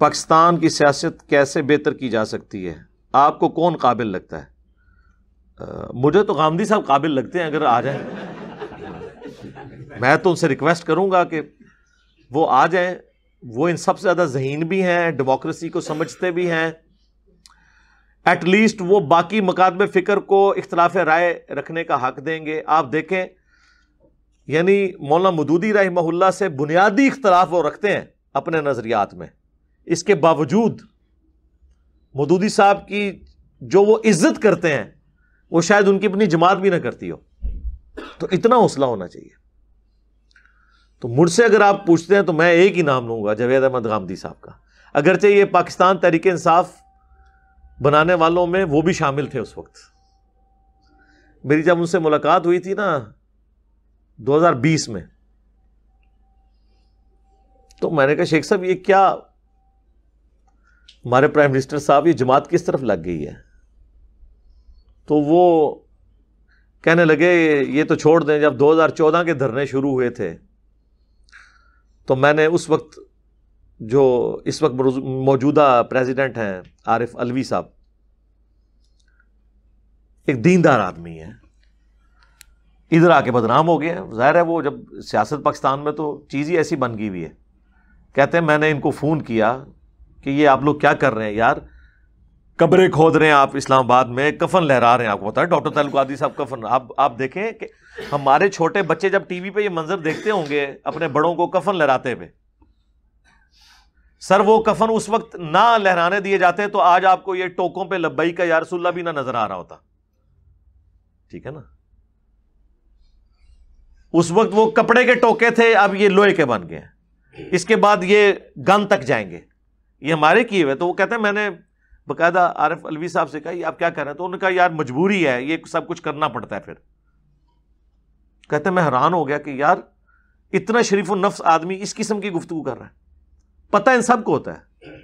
पाकिस्तान की सियासत कैसे बेहतर की जा सकती है आपको कौन काबिल लगता है आ, मुझे तो गांधी साहब काबिल लगते हैं अगर आ जाए मैं तो उनसे रिक्वेस्ट करूंगा कि वो आ जाए वो इन सबसे ज़्यादा जहीन भी हैं डेमोक्रेसी को समझते भी हैं एटलीस्ट वो बाकी मकादम फ़िक्र को इख्तलाफ राय रखने का हक देंगे आप देखें यानी मौलाना मदूदी महुल्ला से बुनियादी इख्तलाफ वो रखते हैं अपने नज़रियात में इसके बावजूद मदूदी साहब की जो वो इज्जत करते हैं वो शायद उनकी अपनी जमात भी ना करती हो तो इतना हौसला होना चाहिए तो मुझसे अगर आप पूछते हैं तो मैं एक ही नाम लूंगा जावेद अहमद गांधी साहब का अगरचे ये पाकिस्तान तहरीक इंसाफ बनाने वालों में वो भी शामिल थे उस वक्त मेरी जब उनसे मुलाकात हुई थी ना 2020 में तो मैंने कहा शेख साहब ये क्या हमारे प्राइम मिनिस्टर साहब ये जमात किस तरफ लग गई है तो वो कहने लगे ये तो छोड़ दें जब 2014 के धरने शुरू हुए थे तो मैंने उस वक्त जो इस वक्त मौजूदा प्रेसिडेंट हैं आरिफ अलवी साहब एक दीनदार आदमी है इधर आके बदनाम हो गए हैं ज़ाहिर है वो जब सियासत पाकिस्तान में तो चीज़ ही ऐसी बन गई हुई है कहते हैं मैंने इनको फ़ोन किया कि ये आप लोग क्या कर रहे हैं यार कब्रें खोद रहे हैं आप इस्लामाबाद में कफन लहरा रहे हैं आपको पता है डॉक्टर तलकादी साहब कफन आप आप देखें कि हमारे छोटे बच्चे जब टीवी पे ये मंजर देखते होंगे अपने बड़ों को कफन लहराते हुए सर वो कफन उस वक्त ना लहराने दिए जाते तो आज आपको ये टोकों पे लब्बई का यारसुल्ला भी ना नजर आ रहा होता ठीक है ना उस वक्त वो कपड़े के टोके थे अब ये लोहे के बन गए इसके बाद ये गन तक जाएंगे ये हमारे किए हुए तो वो कहते हैं मैंने बकायदा आरफ अलवी साहब से कहा आप क्या कर रहे हैं तो उनका यार मजबूरी है ये सब कुछ करना पड़ता है फिर कहते मैं हैरान हो गया कि यार इतना शरीफ नफ्स आदमी इस किस्म की गुफ्तु कर रहा है पता इन सबको होता है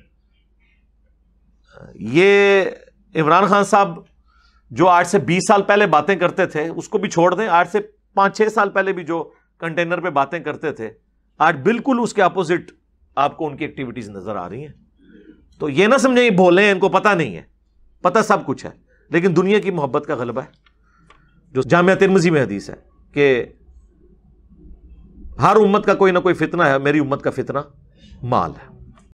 ये इमरान खान साहब जो आठ से बीस साल पहले बातें करते थे उसको भी छोड़ दें आठ से पांच छह साल पहले भी जो कंटेनर पे बातें करते थे आज बिल्कुल उसके अपोजिट आपको उनकी एक्टिविटीज़ नज़र आ रही हैं तो ये ना समझे भोले इनको पता नहीं है पता सब कुछ है लेकिन दुनिया की मोहब्बत का गलबा है जो जामिया तिरमजी में हदीस है कि हर उम्मत का कोई ना कोई फितना है मेरी उम्मत का फितना माल है